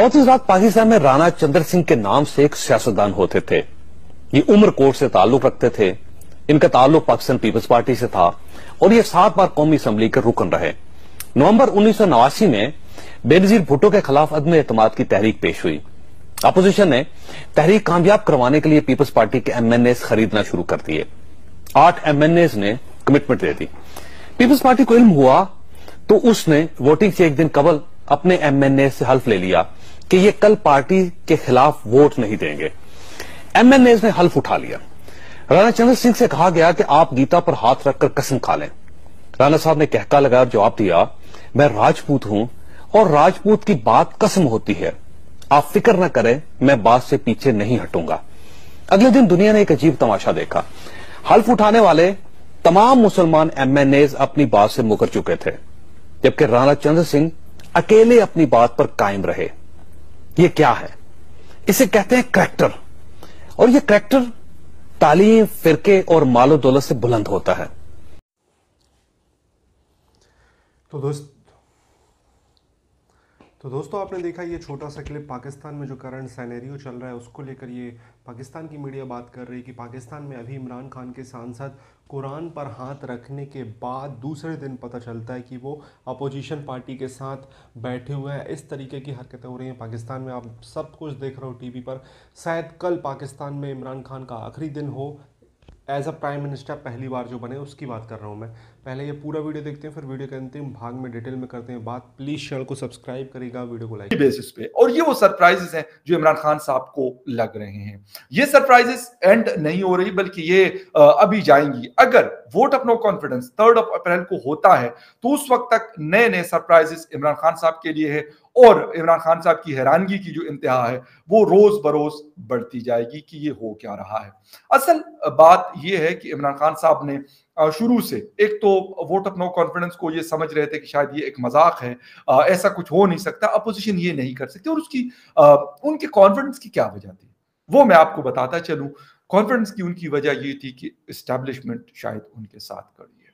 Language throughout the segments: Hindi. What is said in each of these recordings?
खातन रात पाकिस्तान में राणा चंद्र सिंह के नाम से एक सियासतदान होते थे ये उम्र कोर्ट से ताल्लुक रखते थे इनका ताल्लुक पाकिस्तान पीपल्स पार्टी से था और ये सात बार कौमी असम्बली के रुकन रहे नवंबर उन्नीस में बेनजीर भुट्टो के खिलाफ अदम एतम की तहरीक पेश हुई अपोजिशन ने तहरीक कामयाब करवाने के लिए पीपल्स पार्टी के एमएनए खरीदना शुरू कर दिए आठ एमएनए ने कमिटमेंट दे दी पीपल्स पार्टी को इल्म हुआ तो उसने वोटिंग से एक दिन कबल अपने एमएनए से हल्फ ले लिया कि ये कल पार्टी के खिलाफ वोट नहीं देंगे एमएनए ने हल्फ उठा लिया राणा चंद्र सिंह से कहा गया कि आप गीता पर हाथ रखकर कसम खा लें राणा साहब ने कहका और जवाब दिया मैं राजपूत हूं और राजपूत की बात कसम होती है आप फिक्र न करें मैं बात से पीछे नहीं हटूंगा अगले दिन दुनिया ने एक अजीब तमाशा देखा हल्फ उठाने वाले तमाम मुसलमान एमएनएज अपनी बात से मुकर चुके थे जबकि राणा चंद्र सिंह अकेले अपनी बात पर कायम रहे ये क्या है इसे कहते हैं करैक्टर और ये करैक्टर तालीम फिरके और मालो दौलत से बुलंद होता है तो दोस्त तो दोस्तों आपने देखा ये छोटा सा क्लिप पाकिस्तान में जो करंट सैनैरियो चल रहा है उसको लेकर ये पाकिस्तान की मीडिया बात कर रही है कि पाकिस्तान में अभी इमरान खान के सांसद कुरान पर हाथ रखने के बाद दूसरे दिन पता चलता है कि वो अपोजिशन पार्टी के साथ बैठे हुए हैं इस तरीके की हरकतें हो रही हैं पाकिस्तान में आप सब कुछ देख रहे हो टी पर शायद कल पाकिस्तान में इमरान खान का आखिरी दिन हो एज अ प्राइम मिनिस्टर पहली बार जो बने उसकी बात कर रहा हूँ मैं पहले ये पूरा वीडियो देखते हैं फिर वीडियो के अंतिम भाग में डिटेल में करते हैं बात प्लीज चैनल को सब्सक्राइब करेगा वीडियो को लाइक बेसिस पे और ये वो सरप्राइजेस हैं जो इमरान खान साहब को लग रहे हैं ये सरप्राइजेस एंड नहीं हो रही बल्कि ये अभी जाएंगी अगर वोट अपनो कॉन्फिडेंस थर्ड ऑफ अप्रैल को होता है तो उस वक्त तक नए नए सरप्राइजेस इमरान खान साहब के लिए है और इमरान खान साहब की हैरानगी की जो इंतहा है वो रोज बरोज बढ़ती जाएगी कि ये हो क्या रहा है असल बात ये है कि इमरान खान साहब ने शुरू से एक तो वोट ऑफ नो कॉन्फिडेंस को ये समझ रहे थे कि शायद ये एक मजाक है ऐसा कुछ हो नहीं सकता अपोजिशन ये नहीं कर सकती और उसकी उनके कॉन्फिडेंस की क्या वजह थी वो मैं आपको बताता चलूं कॉन्फिडेंस की उनकी वजह ये थी कि इस्टेब्लिशमेंट शायद उनके साथ खड़ी है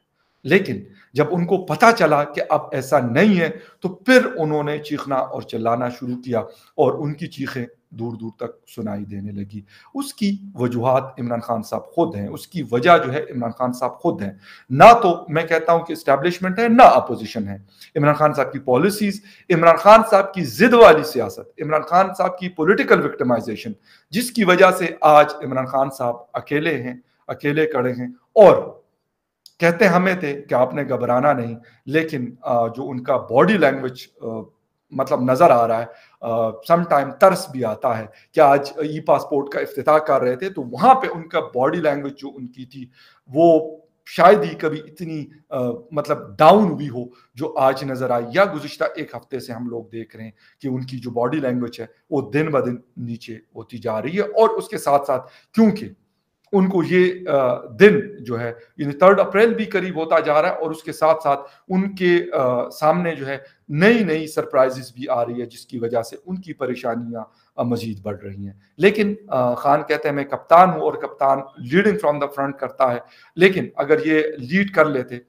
लेकिन जब उनको पता चला कि अब ऐसा नहीं है तो फिर उन्होंने चीखना और चिल्लाना शुरू किया और उनकी चीखें दूर दूर तक सुनाई देने लगी उसकी वजूहत इमरान खान साहब खुद हैं उसकी वजह जो है इमरान खान साहब खुद हैं ना तो मैं कहता हूं कि इस्टेब्लिशमेंट है ना अपोजिशन है इमरान खान साहब की पॉलिसीज इमरान खान साहब की जिद वाली सियासत इमरान खान साहब की पोलिटिकल विक्टमाइजेशन जिसकी वजह से आज इमरान खान साहब अकेले हैं अकेले खड़े हैं और कहते हमें थे कि आपने घबराना नहीं लेकिन जो उनका बॉडी लैंग्वेज मतलब नजर आ रहा है सम टाइम तर्स भी आता है कि आज ई पासपोर्ट का अफ्ताह कर रहे थे तो वहाँ पे उनका बॉडी लैंग्वेज जो उनकी थी वो शायद ही कभी इतनी आ, मतलब डाउन हुई हो जो आज नजर आई या गुजशत एक हफ्ते से हम लोग देख रहे हैं कि उनकी जो बॉडी लैंग्वेज है वो दिन ब दिन नीचे होती जा रही है और उसके साथ साथ क्योंकि उनको ये दिन जो है यानी थर्ड अप्रैल भी करीब होता जा रहा है और उसके साथ साथ उनके सामने जो है नई नई सरप्राइजेस भी आ रही है जिसकी वजह से उनकी परेशानियां मजीद बढ़ रही हैं लेकिन खान कहते हैं मैं कप्तान हूं और कप्तान लीडिंग फ्रॉम द फ्रंट करता है लेकिन अगर ये लीड कर लेते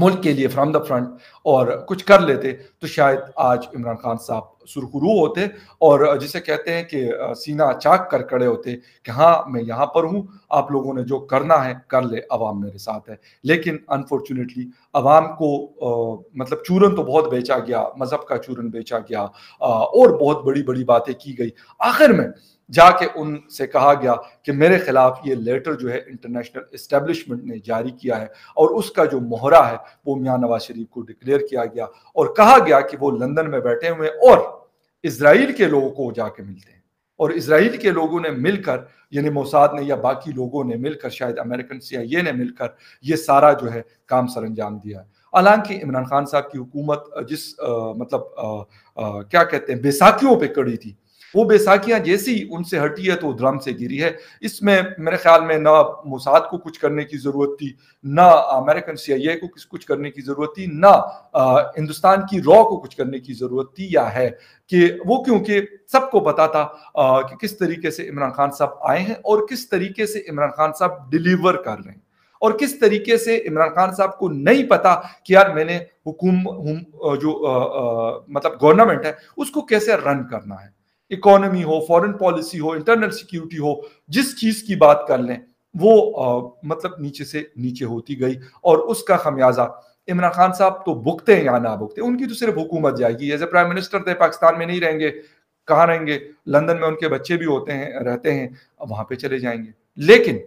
मुल्क के लिए फ्रॉम द फ्रंट और कुछ कर लेते तो शायद आज इमरान खान साहब सुरखुरु होते और जिसे कहते हैं कि सीना चाक कर खड़े होते कि हाँ मैं यहाँ पर हूँ आप लोगों ने जो करना है कर ले अवाम मेरे साथ है लेकिन अनफॉर्चुनेटली अवाम को आ, मतलब चूरन तो बहुत बेचा गया मज़हब का चूरन बेचा गया आ, और बहुत बड़ी बड़ी बातें की गई आखिर में जाके उनसे कहा गया कि मेरे खिलाफ ये लेटर जो है इंटरनेशनल इस्टेब्लिशमेंट ने जारी किया है और उसका जो मोहरा है वो मियाँ नवाज शरीफ को डिक्लेयर किया गया और कहा गया कि वो लंदन में बैठे हुए और इसराइल के लोगों को जाके मिलते हैं और इसराइल के लोगों ने मिलकर यानी मोसाद ने या बाकी लोगों ने मिलकर शायद अमेरिकन सी ने मिलकर ये सारा जो है काम सर अंजाम दिया हालांकि इमरान खान साहब की हुकूमत जिस आ, मतलब आ, आ, क्या कहते हैं बैसाखियों पर कड़ी थी वो बैसाखियां जैसी उनसे हटी है तो ध्रम से गिरी है इसमें मेरे ख्याल में ना मोसाद को कुछ करने की ज़रूरत थी ना अमेरिकन सी को कुछ कुछ करने की ज़रूरत थी ना हिंदुस्तान की रॉ को कुछ करने की ज़रूरत थी या है कि वो क्योंकि सबको पता था आ, कि किस तरीके से इमरान खान साहब आए हैं और किस तरीके से इमरान खान साहब डिलीवर कर रहे हैं और किस तरीके से इमरान खान साहब को नहीं पता कि यार मैंने हुकुम हुम, जो आ, आ, मतलब गवर्नमेंट है उसको कैसे रन करना है इकोनॉमी हो फॉरेन पॉलिसी हो इंटरनल सिक्योरिटी हो जिस चीज की बात कर लें वो आ, मतलब नीचे से नीचे होती गई और उसका खमियाजा इमरान खान साहब तो भुगते हैं या ना भुगते उनकी तो सिर्फ हुकूमत जाएगी एज ए प्राइम मिनिस्टर थे पाकिस्तान में नहीं रहेंगे कहाँ रहेंगे लंदन में उनके बच्चे भी होते हैं रहते हैं वहां पे चले जाएंगे लेकिन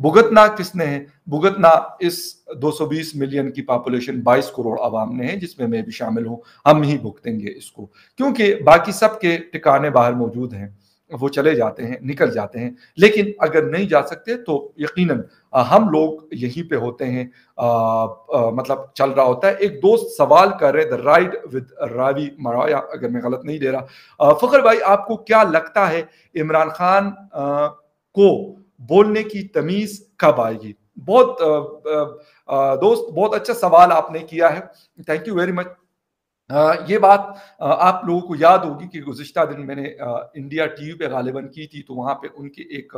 भुगतना किसने है भुगतना इस 220 मिलियन की पॉपुलेशन 22 करोड़ आवाम ने है जिसमें मैं भी शामिल हूँ हम ही भुगतेंगे इसको क्योंकि बाकी सब के ठिकाने बाहर मौजूद हैं वो चले जाते हैं निकल जाते हैं लेकिन अगर नहीं जा सकते तो यकीनन हम लोग यहीं पे होते हैं आ, आ, मतलब चल रहा होता है एक दोस्त सवाल कर रहे द राइड विद रावी मराया अगर मैं गलत नहीं दे रहा फखर भाई आपको क्या लगता है इमरान खान आ, को बोलने की तमीज कब आएगी बहुत दोस्त बहुत अच्छा सवाल आपने किया है थैंक यू वेरी मच ये बात आप लोगों को याद होगी कि गुजशत दिन मैंने इंडिया टीवी पे गालिबन की थी तो वहां पे उनके एक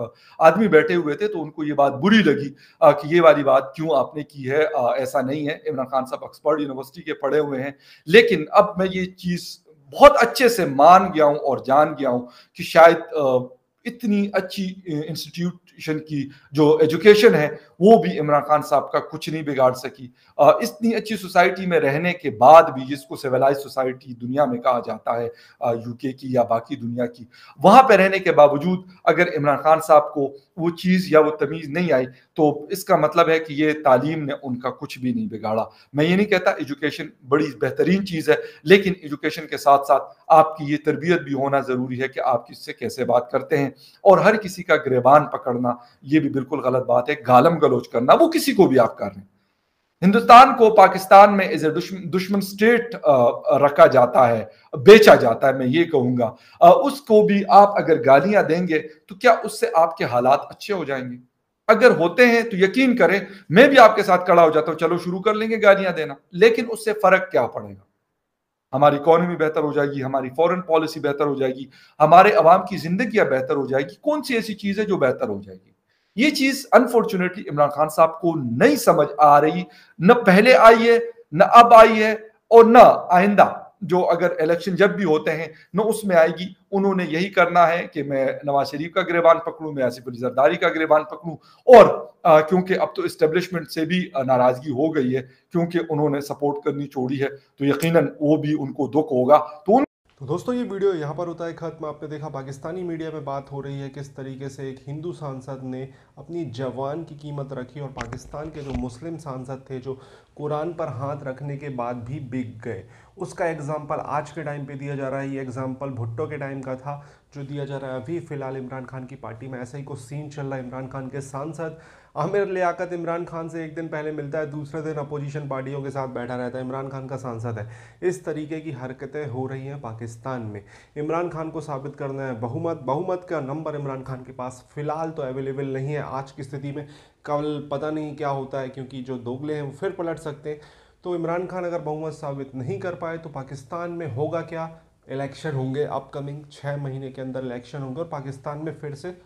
आदमी बैठे हुए थे तो उनको ये बात बुरी लगी कि ये वाली बात क्यों आपने की है ऐसा नहीं है इमरान खान साहब ऑक्सफर्ड यूनिवर्सिटी के पढ़े हुए हैं लेकिन अब मैं ये चीज़ बहुत अच्छे से मान गया हूँ और जान गया हूँ कि शायद इतनी अच्छी इंस्टीट्यूट एजुकेशन की जो एजुकेशन है वो भी इमरान खान साहब का कुछ नहीं बिगाड़ सकी इतनी अच्छी सोसाइटी में रहने के बाद भी जिसको सिविलाइज सोसाइटी दुनिया में कहा जाता है यूके की या बाकी दुनिया की वहां पर रहने के बावजूद अगर इमरान खान साहब को वो चीज़ या वो तमीज़ नहीं आई तो इसका मतलब है कि ये तालीम ने उनका कुछ भी नहीं बिगाड़ा मैं ये नहीं कहता एजुकेशन बड़ी बेहतरीन चीज़ है लेकिन एजुकेशन के साथ साथ आपकी ये तरबियत भी होना ज़रूरी है कि आप किससे कैसे बात करते हैं और हर किसी का गिरबान पकड़ना करना ये भी बिल्कुल गलत बात है गालम गलोच करना वो किसी को भी आप कर रहे हैं हिंदुस्तान को पाकिस्तान में एज ए दुश्मन स्टेट रखा जाता है बेचा जाता है मैं ये कहूंगा उसको भी आप अगर गालियां देंगे तो क्या उससे आपके हालात अच्छे हो जाएंगे अगर होते हैं तो यकीन करें मैं भी आपके साथ खड़ा हो जाता हूं चलो शुरू कर लेंगे गालियां देना लेकिन उससे फर्क क्या पड़ेगा हमारी इकोनॉमी बेहतर हो जाएगी हमारी फॉरेन पॉलिसी बेहतर हो जाएगी हमारे अवाम की जिंदगी बेहतर हो जाएगी कौन सी ऐसी चीज है जो बेहतर हो जाएगी ये चीज अनफॉर्चुनेटली इमरान खान साहब को नहीं समझ आ रही न पहले आई है न अब आई है और न आइंदा जो अगर इलेक्शन जब भी होते हैं न उसमें आएगी उन्होंने यही करना है कि मैं नवाज शरीफ का गिरबान पकड़ूं मैं आसिफ अली जरदारी का गिरबान पकड़ूं और क्योंकि अब तो इस्टेब्लिशमेंट से भी नाराज़गी हो गई है क्योंकि उन्होंने सपोर्ट करनी छोड़ी है तो यकीनन वो भी उनको दुख होगा तो उन तो दोस्तों ये वीडियो यहाँ पर होता है ख़त्म आपने देखा पाकिस्तानी मीडिया में बात हो रही है किस तरीके से एक हिंदू सांसद ने अपनी जवान की कीमत रखी और पाकिस्तान के जो मुस्लिम सांसद थे जो कुरान पर हाथ रखने के बाद भी बिक गए उसका एग्ज़ाम्पल आज के टाइम पे दिया जा रहा है ये एग्ज़ाम्पल भुट्टो के टाइम का था जो दिया जा रहा है अभी फ़िलहाल इमरान खान की पार्टी में ऐसा ही कुछ सीन चल रहा है इमरान खान के सांसद आमिर लियाकत इमरान खान से एक दिन पहले मिलता है दूसरे दिन अपोजिशन पार्टियों के साथ बैठा रहता है इमरान खान का सांसद है इस तरीके की हरकतें हो रही हैं पाकिस्तान में इमरान खान को साबित करना है बहुमत बहुमत का नंबर इमरान खान के पास फ़िलहाल तो अवेलेबल नहीं है आज की स्थिति में कल पता नहीं क्या होता है क्योंकि जो दोगले हैं वो फिर पलट सकते हैं तो इमरान खान अगर बहुमत साबित नहीं कर पाए तो पाकिस्तान में होगा क्या इलेक्शन होंगे अपकमिंग छः महीने के अंदर इलेक्शन होंगे और पाकिस्तान में फिर से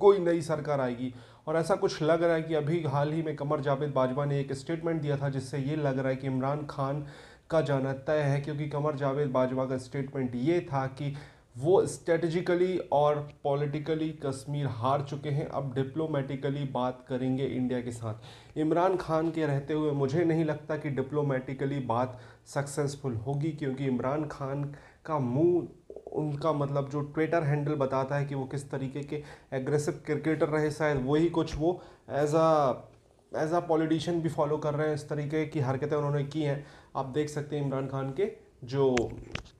कोई नई सरकार आएगी और ऐसा कुछ लग रहा है कि अभी हाल ही में कमर जावेद बाजवा ने एक स्टेटमेंट दिया था जिससे ये लग रहा है कि इमरान खान का जाना तय है क्योंकि कमर जावेद बाजवा का स्टेटमेंट ये था कि वो स्ट्रेटजिकली और पॉलिटिकली कश्मीर हार चुके हैं अब डिप्लोमेटिकली बात करेंगे इंडिया के साथ इमरान खान के रहते हुए मुझे नहीं लगता कि डिप्लोमेटिकली बात सक्सेसफुल होगी क्योंकि इमरान खान का मुंह उनका मतलब जो ट्विटर हैंडल बताता है कि वो किस तरीके के एग्रेसिव क्रिकेटर रहे शायद वही कुछ वो as a as a politician भी फॉलो कर रहे हैं इस तरीके की हरकतें उन्होंने की हैं आप देख सकते हैं इमरान खान के जो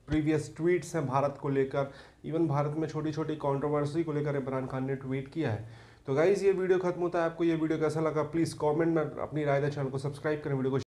प्रीवियस ट्वीट्स हैं भारत को लेकर इवन भारत में छोटी छोटी कंट्रोवर्सी को लेकर इमरान खान ने ट्वीट किया है तो गाइज़ ये वीडियो खत्म होता है आपको ये वीडियो कैसा लगा प्लीज़ कमेंट में अपनी राय दें चैनल को सब्सक्राइब करें वीडियो को